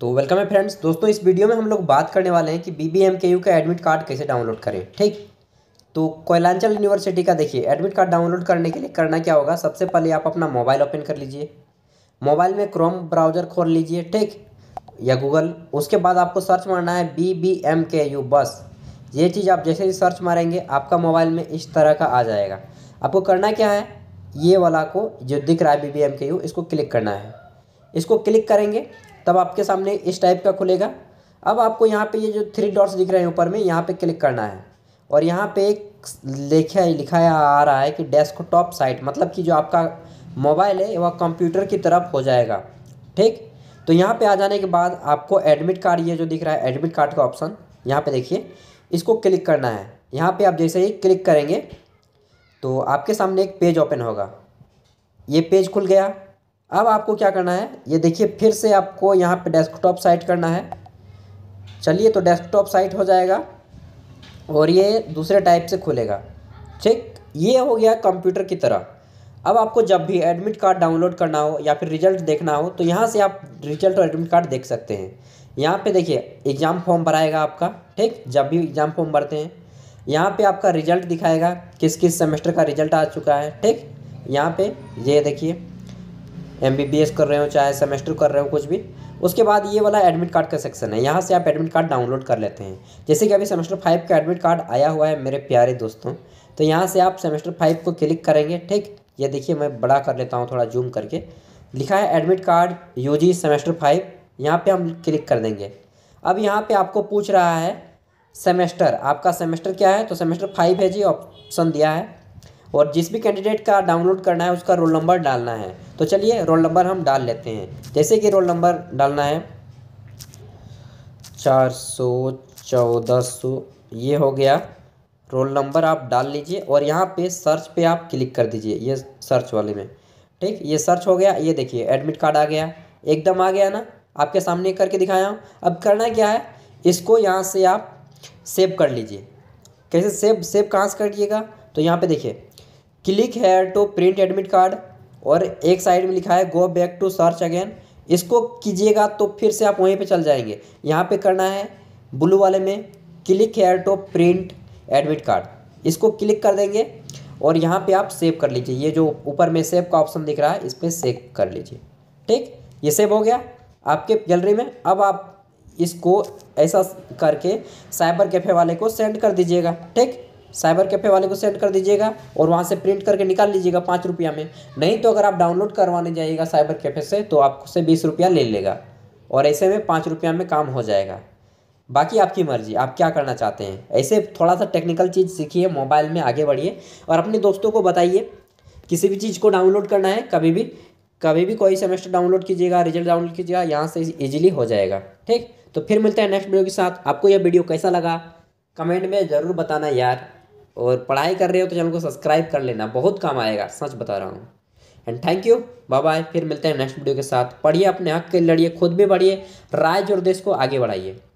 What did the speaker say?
तो वेलकम है फ्रेंड्स दोस्तों इस वीडियो में हम लोग बात करने वाले हैं कि B B M K U का एडमिट कार्ड कैसे डाउनलोड करें ठीक तो कोयलांचल यूनिवर्सिटी का देखिए एडमिट कार्ड डाउनलोड करने के लिए करना क्या होगा सबसे पहले आप अपना मोबाइल ओपन कर लीजिए मोबाइल में क्रोम ब्राउज़र खोल लीजिए ठीक या गूगल उसके बाद आपको सर्च मारना है B B M K U बस ये चीज़ आप जैसे ही सर्च मारेंगे आपका मोबाइल में इस तरह का आ जाएगा आपको करना क्या है ये वाला को जो दिख रहा है B B M K U इसको क्लिक करना है इसको क्लिक करेंगे तब आपके सामने इस टाइप का खुलेगा अब आपको यहाँ पे ये जो थ्री डॉट्स दिख रहे हैं ऊपर में यहाँ पे क्लिक करना है और यहाँ पे एक लिखा लिखा आ रहा है कि डेस्कटॉप साइट मतलब कि जो आपका मोबाइल है वह कंप्यूटर की तरफ हो जाएगा ठीक तो यहाँ पे आ जाने के बाद आपको एडमिट कार्ड ये जो दिख रहा है एडमिट कार्ड का ऑप्शन यहाँ पर देखिए इसको क्लिक करना है यहाँ पर आप जैसे ही क्लिक करेंगे तो आपके सामने एक पेज ओपन होगा ये पेज खुल गया अब आपको क्या करना है ये देखिए फिर से आपको यहाँ पे डेस्कटॉप साइट करना है चलिए तो डेस्कटॉप साइट हो जाएगा और ये दूसरे टाइप से खुलेगा ठीक ये हो गया कंप्यूटर की तरह अब आपको जब भी एडमिट कार्ड डाउनलोड करना हो या फिर रिजल्ट देखना हो तो यहाँ से आप रिजल्ट और एडमिट कार्ड देख सकते हैं यहाँ पे देखिए एग्ज़ाम फॉर्म भराएगा आपका ठीक जब भी एग्ज़ाम फॉर्म भरते हैं यहाँ पे आपका रिजल्ट दिखाएगा किस किस सेमेस्टर का रिजल्ट आ चुका है ठीक यहाँ पे ये देखिए एम कर रहे हो चाहे सेमेस्टर कर रहे हो कुछ भी उसके बाद ये वाला एडमिट कार्ड का सेक्शन है यहाँ से आप एडमिट कार्ड डाउनलोड कर लेते हैं जैसे कि अभी सेमेस्टर फाइव का एडमिट कार्ड आया हुआ है मेरे प्यारे दोस्तों तो यहाँ से आप सेमेस्टर फाइव को क्लिक करेंगे ठीक ये देखिए मैं बड़ा कर लेता हूँ थोड़ा जूम करके लिखा है admit card U semester five यहाँ पर हम क्लिक कर देंगे अब यहाँ पर आपको पूछ रहा है सेमेस्टर आपका सेमेस्टर क्या है तो सेमेस्टर फाइव है जी ऑप्शन दिया है और जिस भी कैंडिडेट का डाउनलोड करना है उसका रोल नंबर डालना है तो चलिए रोल नंबर हम डाल लेते हैं जैसे कि रोल नंबर डालना है चार सौ चौदह सौ ये हो गया रोल नंबर आप डाल लीजिए और यहाँ पे सर्च पे आप क्लिक कर दीजिए ये सर्च वाले में ठीक ये सर्च हो गया ये देखिए एडमिट कार्ड आ गया एकदम आ गया ना आपके सामने करके दिखाया हूँ अब करना क्या है इसको यहाँ से आप सेव कर लीजिए कैसे सेव सेव कहाँ से करिएगा तो यहाँ पे देखिए क्लिक है टू प्रिंट एडमिट कार्ड और एक साइड में लिखा है go back to search again इसको कीजिएगा तो फिर से आप वहीं पे चल जाएंगे यहाँ पे करना है ब्लू वाले में click here to print admit card इसको क्लिक कर देंगे और यहाँ पे आप सेव कर लीजिए ये जो ऊपर में सेव का ऑप्शन दिख रहा है इस पर सेव कर लीजिए ठीक ये सेव हो गया आपके गैलरी में अब आप इसको ऐसा करके साइबर कैफ़े वाले को सेंड कर दीजिएगा ठीक साइबर कैफ़े वाले को सेंड कर दीजिएगा और वहाँ से प्रिंट करके निकाल लीजिएगा पाँच रुपया में नहीं तो अगर आप डाउनलोड करवाने जाइएगा साइबर कैफ़े से तो आपसे बीस रुपया ले लेगा और ऐसे में पाँच रुपया में काम हो जाएगा बाकी आपकी मर्ज़ी आप क्या करना चाहते हैं ऐसे थोड़ा सा टेक्निकल चीज़ सीखिए मोबाइल में आगे बढ़िए और अपने दोस्तों को बताइए किसी भी चीज़ को डाउनलोड करना है कभी भी कभी भी कोई सेमेस्टर डाउनलोड कीजिएगा रिजल्ट डाउनलोड कीजिएगा यहाँ से इजीली हो जाएगा ठीक तो फिर मिलते हैं नेक्स्ट वीडियो के साथ आपको यह वीडियो कैसा लगा कमेंट में ज़रूर बताना यार और पढ़ाई कर रहे हो तो चैनल को सब्सक्राइब कर लेना बहुत काम आएगा सच बता रहा हूँ and thank you bye bye फिर मिलते हैं नेक्स्ट वीडियो के साथ पढ़िए अपने हक के लड़िए खुद भी बढ़िए राज्य और देश को आगे बढ़ाइए